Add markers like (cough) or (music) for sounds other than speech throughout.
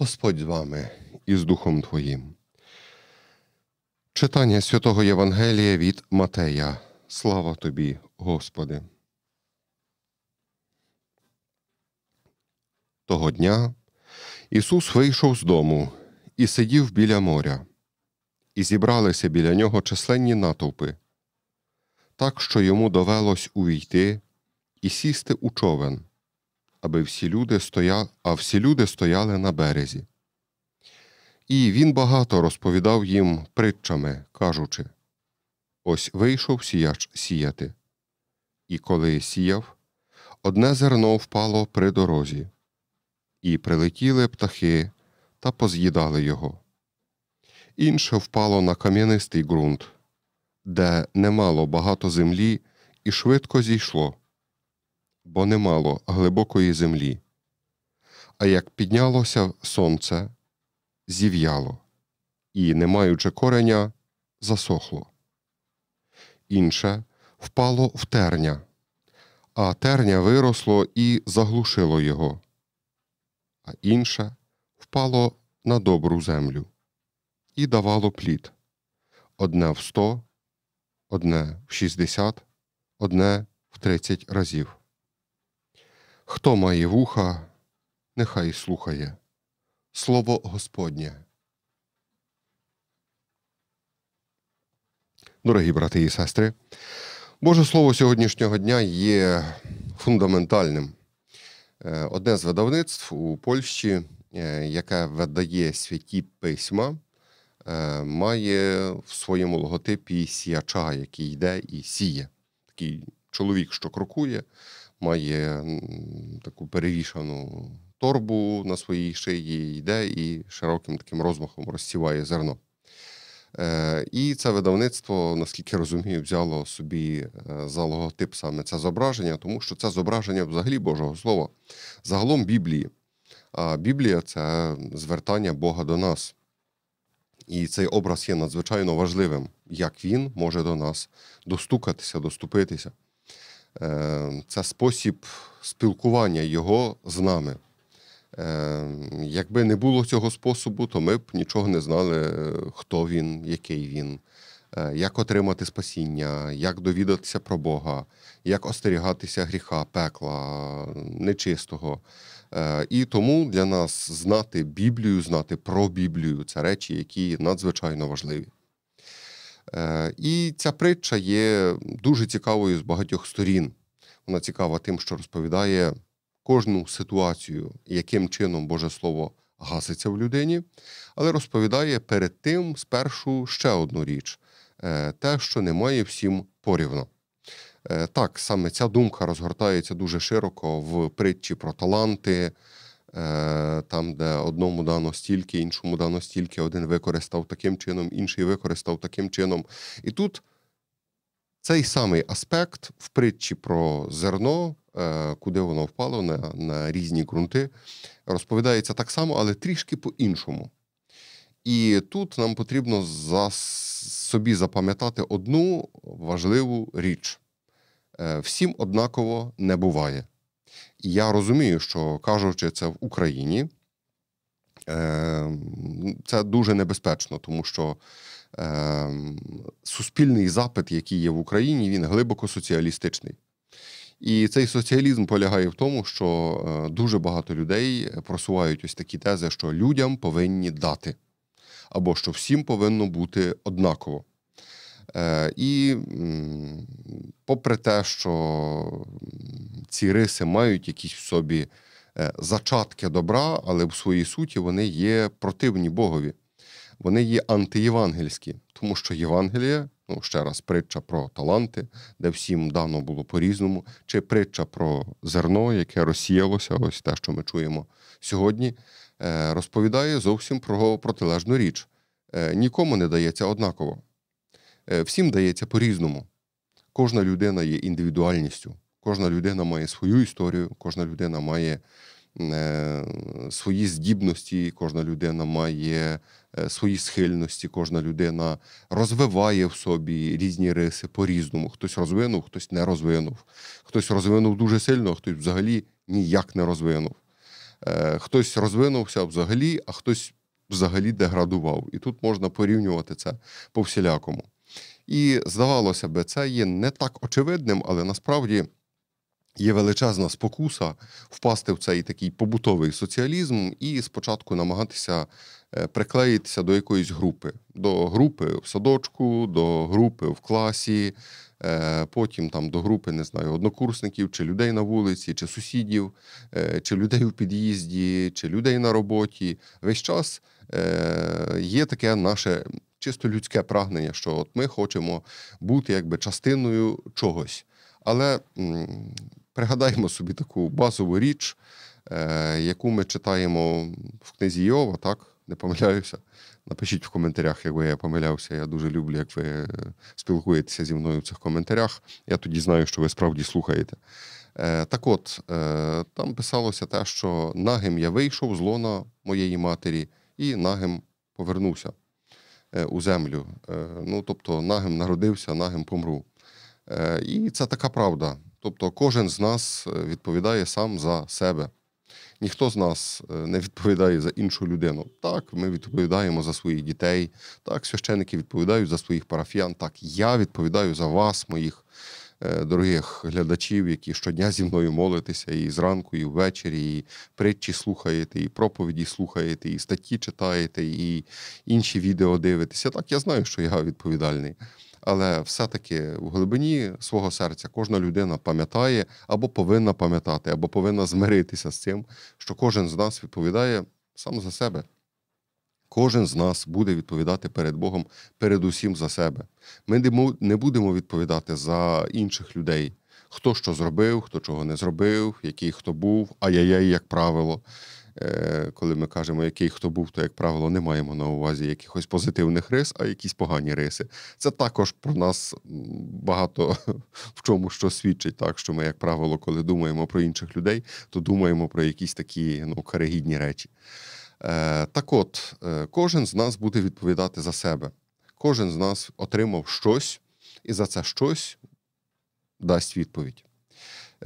Господь з вами і з Духом Твоїм. Читання святого Євангелія від Матея. Слава тобі, Господи. Того дня Ісус вийшов з дому і сидів біля моря, і зібралися біля нього численні натовпи, так що йому довелось увійти і сісти у човен аби всі люди стояли, а всі люди стояли на березі. І він багато розповідав їм притчами, кажучи Ось вийшов сіяч сіяти. І коли сіяв, одне зерно впало при дорозі, і прилетіли птахи та поз'їдали його. Інше впало на кам'янистий ґрунт, де немало багато землі, і швидко зійшло бо немало глибокої землі. А як піднялося сонце, зів'яло, і, не маючи кореня, засохло. Інше впало в терня, а терня виросло і заглушило його, а інше впало на добру землю і давало плід одне в сто, одне в шістдесят, одне в тридцять разів. Хто має вуха, нехай слухає. Слово Господнє. Дорогі брати і сестри, Боже Слово сьогоднішнього дня є фундаментальним. Е, одне з видавництв у Польщі, е, яке видає святі письма, е, має в своєму логотипі сіяча, який йде і сіє. Такий чоловік, що крокує, має таку перевішану торбу на своїй шиї, йде і широким таким розмахом розсіває зерно. Е, і це видавництво, наскільки розумію, взяло собі е, за логотип саме це зображення, тому що це зображення взагалі Божого Слова, загалом Біблії. А Біблія це звертання Бога до нас. І цей образ є надзвичайно важливим, як він може до нас достукатися, доступитися. Ем, це спосіб спілкування його з нами. Ем, якби не було цього способу, то ми б нічого не знали, е, хто він, який він, е, як отримати спасіння, як довідатися про Бога, як остерігатися гріха, пекла, нечистого. Е, і тому для нас знати Біблію, знати про Біблію це речі, які надзвичайно важливі. Е, і ця притча є дуже цікавою з багатьох сторін. Вона цікава тим, що розповідає кожну ситуацію, яким чином Боже Слово гаситься в людині, але розповідає перед тим спершу ще одну річ: е, те, що немає всім порівно. Е, так, саме ця думка розгортається дуже широко в притчі про таланти, Е, там, де одному дано стільки, іншому дано стільки, один використав таким чином, інший використав таким чином. І тут цей самий аспект в притчі про зерно, е, куди воно впало, на, на різні ґрунти, розповідається так само, але трішки по-іншому. І тут нам потрібно за собі запам'ятати одну важливу річ: е, всім однаково не буває. І я розумію, що кажучи це в Україні, е, це дуже небезпечно, тому що е, суспільний запит, який є в Україні, він глибоко соціалістичний. І цей соціалізм полягає в тому, що е, дуже багато людей просувають ось такі тези, що людям повинні дати, або що всім повинно бути однаково. Е, і попри те, що ці риси мають якісь в собі е, зачатки добра, але в своїй суті вони є противні Богові, вони є антиєвангельські, тому що Євангелія. Ну, ще раз, притча про таланти, де всім дано було по-різному, чи притча про зерно, яке розсіялося, ось те, що ми чуємо сьогодні, е, розповідає зовсім про протилежну річ. Нікому не дається однаково. Е, всім дається по-різному. Кожна людина є індивідуальністю, кожна людина має свою історію, кожна людина має е, свої здібності, кожна людина має е, свої схильності, кожна людина розвиває в собі різні риси по-різному. Хтось розвинув, хтось не розвинув, хтось розвинув дуже сильно, а хтось взагалі ніяк не розвинув. Хтось розвинувся взагалі, а хтось взагалі деградував. І тут можна порівнювати це по всілякому. І здавалося би, це є не так очевидним, але насправді. Є величезна спокуса впасти в цей такий побутовий соціалізм і спочатку намагатися е, приклеїтися до якоїсь групи, до групи в садочку, до групи в класі, е, потім там до групи не знаю, однокурсників, чи людей на вулиці, чи сусідів, е, чи людей у під'їзді, чи людей на роботі. Весь час є таке наше чисто людське прагнення, що от ми хочемо бути якби частиною чогось. Але м, пригадаємо собі таку базову річ, е, яку ми читаємо в книзі Йова, так? Не помиляюся. Напишіть в коментарях, якби я помилявся. Я дуже люблю, як ви е, спілкуєтеся зі мною в цих коментарях. Я тоді знаю, що ви справді слухаєте. Е, так от, е, там писалося те, що нагим я вийшов з лона моєї матері, і нагим повернувся. Е, у землю. Е, ну тобто, нагим народився, нагим помру. Е, і це така правда. Тобто, кожен з нас відповідає сам за себе. Ніхто з нас не відповідає за іншу людину. Так, ми відповідаємо за своїх дітей. Так, священики відповідають за своїх парафіян. Так, я відповідаю за вас, моїх Е, дорогих глядачів, які щодня зі мною молитеся, і зранку, і ввечері, і притчі слухаєте, і проповіді слухаєте, і статті читаєте, і інші відео дивитеся. Так, я знаю, що я відповідальний. Але все-таки в глибині свого серця кожна людина пам'ятає або повинна пам'ятати, або повинна змиритися з цим, що кожен з нас відповідає сам за себе. Кожен з нас буде відповідати перед Богом передусім за себе. Ми не будемо відповідати за інших людей, хто що зробив, хто чого не зробив, який хто був, ай-яй-яй, як правило. Е, коли ми кажемо, який хто був, то як правило не маємо на увазі якихось позитивних рис, а якісь погані риси. Це також про нас багато (laughs) в чому що свідчить, так що ми, як правило, коли думаємо про інших людей, то думаємо про якісь такі ну, карегідні речі. Е, так от, е, кожен з нас буде відповідати за себе. Кожен з нас отримав щось і за це щось дасть відповідь.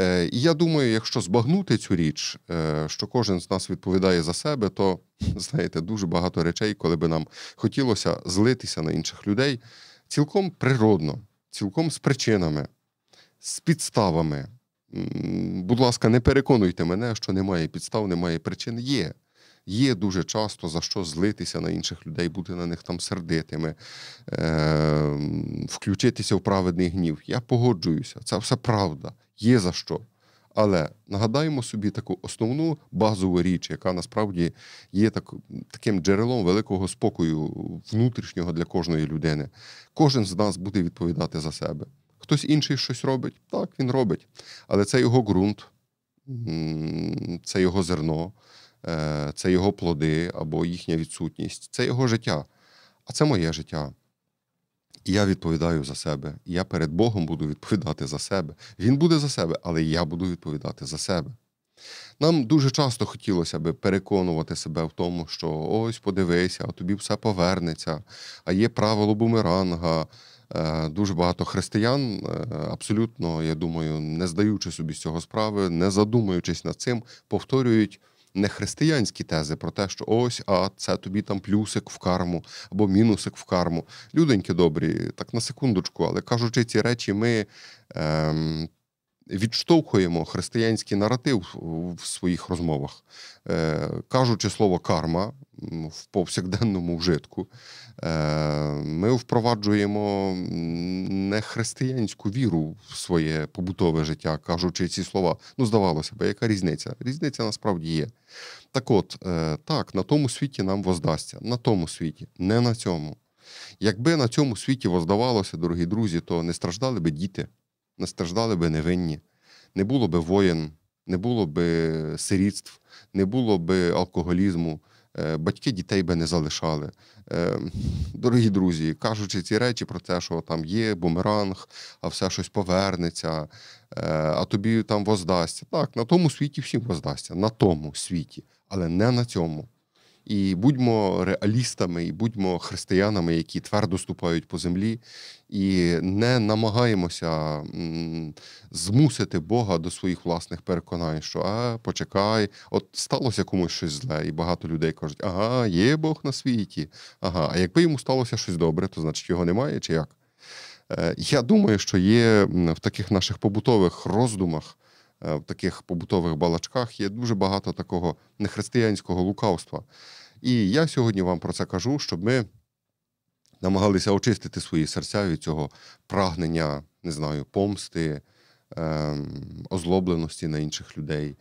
Е, і я думаю, якщо збагнути цю річ, що кожен з нас відповідає за себе, то (laughs) знаєте, дуже багато речей, коли би нам хотілося злитися на інших людей, цілком природно, цілком з причинами, з підставами. Будь ласка, не переконуйте мене, що немає підстав, немає причин. Є є дуже часто за що злитися на інших людей, бути на них там сердитими, е, включитися в праведний гнів. Я погоджуюся, це все правда, є за що. Але нагадаємо собі таку основну базову річ, яка насправді є так, таким джерелом великого спокою внутрішнього для кожної людини. Кожен з нас буде відповідати за себе. Хтось інший щось робить, так він робить. Але це його ґрунт, це його зерно, Е, це його плоди або їхня відсутність, це його життя, а це моє життя. І я відповідаю за себе. я перед Богом буду відповідати за себе. Він буде за себе, але я буду відповідати за себе. Нам дуже часто хотілося би переконувати себе в тому, що ось подивися, а тобі все повернеться, а є правило бумеранга. Е, дуже багато християн, е, абсолютно, я думаю, не здаючи собі з цього справи, не задумуючись над цим, повторюють не християнські тези про те, що ось, а це тобі там плюсик в карму або мінусик в карму. Люденьки добрі, так на секундочку, але кажучи ці речі, ми. Ем, відштовхуємо християнський наратив в своїх розмовах, е, кажучи слово карма в повсякденному вжитку, е, ми впроваджуємо не християнську віру в своє побутове життя, кажучи ці слова. Ну, здавалося б, яка різниця? Різниця насправді є. Так, от, е, так, на тому світі нам воздасться, на тому світі, не на цьому. Якби на цьому світі воздавалося, дорогі друзі, то не страждали би діти не страждали би невинні, не було би воєн, не було би сирітств, не було би алкоголізму, е, батьки дітей би не залишали. Е, дорогі друзі, кажучи ці речі про те, що там є бумеранг, а все щось повернеться, е, а тобі там воздасться. Так, на тому світі всім воздасться, на тому світі, але не на цьому. І будьмо реалістами, і будьмо християнами, які твердо ступають по землі, і не намагаємося змусити Бога до своїх власних переконань, що а, почекай, от сталося комусь щось зле, і багато людей кажуть, ага, є Бог на світі. Ага, а якби йому сталося щось добре, то значить його немає чи як? Е, я думаю, що є в таких наших побутових роздумах. Е, в таких побутових балачках є дуже багато такого нехристиянського лукавства. І я сьогодні вам про це кажу, щоб ми намагалися очистити свої серця від цього прагнення, не знаю, помсти, ем, озлобленості на інших людей,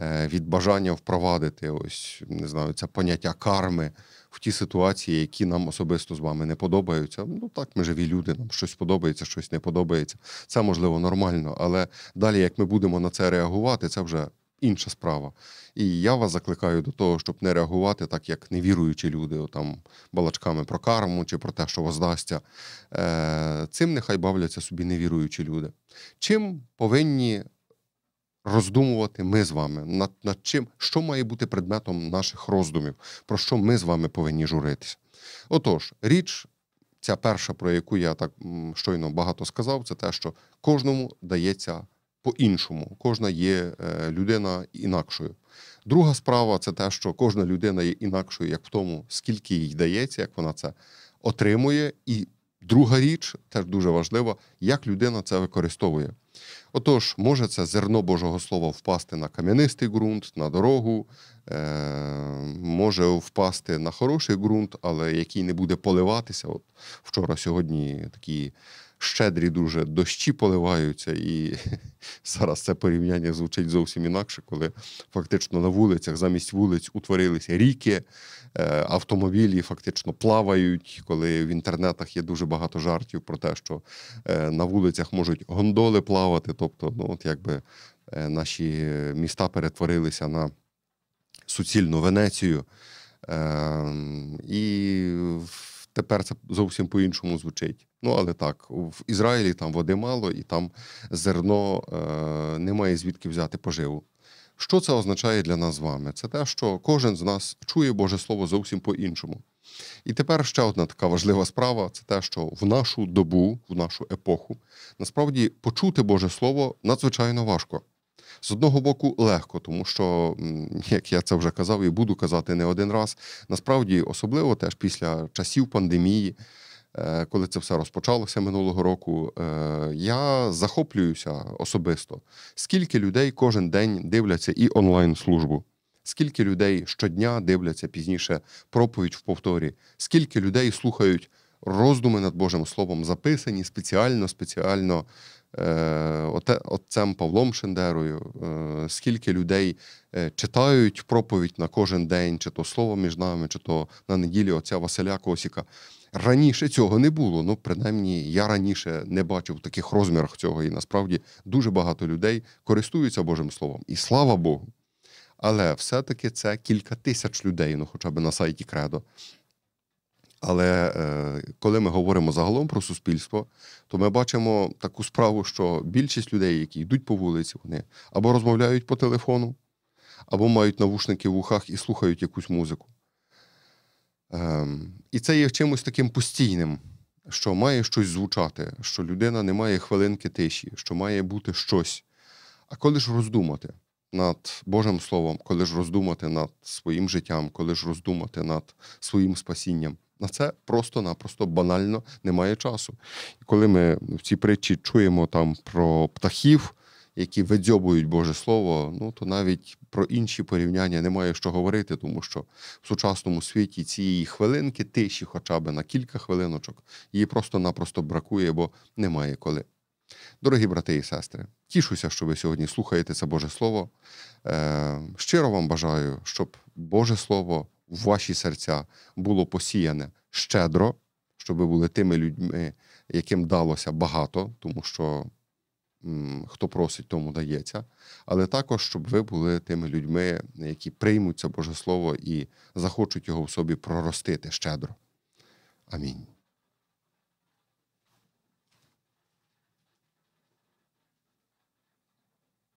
е, від бажання впровадити ось не знаю, це поняття карми в ті ситуації, які нам особисто з вами не подобаються. Ну так, ми живі люди, нам щось подобається, щось не подобається. Це можливо нормально, але далі, як ми будемо на це реагувати, це вже. Інша справа, і я вас закликаю до того, щоб не реагувати, так як невіруючі люди, там балачками про карму чи про те, що воздасться. Е, цим нехай бавляться собі невіруючі люди. Чим повинні роздумувати ми з вами над над чим, що має бути предметом наших роздумів, про що ми з вами повинні журитися. Отож, річ, ця перша, про яку я так щойно багато сказав, це те, що кожному дається по-іншому, кожна є е, людина інакшою. Друга справа це те, що кожна людина є інакшою, як в тому, скільки їй дається, як вона це отримує. І друга річ, теж дуже важлива, як людина це використовує. Отож, може це зерно Божого Слова впасти на кам'янистий ґрунт, на дорогу, е, може впасти на хороший ґрунт, але який не буде поливатися. От Вчора сьогодні такі щедрі дуже дощі поливаються, і (laughs) зараз це порівняння звучить зовсім інакше, коли фактично на вулицях замість вулиць утворилися ріки, Е, автомобілі фактично плавають, коли в інтернетах є дуже багато жартів про те, що е, на вулицях можуть гондоли плавати. Тобто, ну от якби е, наші міста перетворилися на суцільну Венецію. Ем, і тепер це зовсім по-іншому звучить. Ну, але так, в Ізраїлі там води мало, і там зерно немає звідки взяти поживу. Що це означає для нас з вами? Це те, що кожен з нас чує Боже Слово зовсім по-іншому. І тепер ще одна така важлива справа це те, що в нашу добу, в нашу епоху, насправді почути Боже Слово надзвичайно важко. З одного боку, легко, тому що, як я це вже казав і буду казати не один раз, насправді, особливо теж після часів пандемії. Е, коли це все розпочалося минулого року, е, я захоплююся особисто, скільки людей кожен день дивляться і онлайн-службу, скільки людей щодня дивляться пізніше проповідь в повторі, скільки людей слухають роздуми над Божим Словом, записані спеціально, спеціально е, отцем Павлом Шендерою, скільки людей читають проповідь на кожен день, чи то слово між нами, чи то на неділі отця Василя Косіка. Раніше цього не було. Ну, принаймні, я раніше не бачив в таких розмірах цього, і насправді дуже багато людей користуються Божим Словом. І слава Богу. Але все-таки це кілька тисяч людей, ну хоча б на сайті Кредо. Але е, коли ми говоримо загалом про суспільство, то ми бачимо таку справу, що більшість людей, які йдуть по вулиці, вони або розмовляють по телефону, або мають навушники в ухах і слухають якусь музику. Ем, І це є чимось таким постійним, що має щось звучати, що людина не має хвилинки тиші, що має бути щось. А коли ж роздумати над Божим Словом, коли ж роздумати над своїм життям, коли ж роздумати над своїм спасінням, на це просто-напросто банально немає часу. І коли ми в цій притчі чуємо там про птахів, які видзьобують Боже Слово, ну то навіть про інші порівняння немає що говорити, тому що в сучасному світі цієї хвилинки, тиші, хоча б на кілька хвилиночок, її просто-напросто бракує, бо немає коли. Дорогі брати і сестри, тішуся, що ви сьогодні слухаєте це Боже Слово. Е, Щиро вам бажаю, щоб Боже Слово в ваші серця було посіяне щедро, щоб ви були тими людьми, яким далося багато, тому що хто просить, тому дається, але також, щоб ви були тими людьми, які приймуть це Боже Слово і захочуть його в собі проростити щедро. Амінь.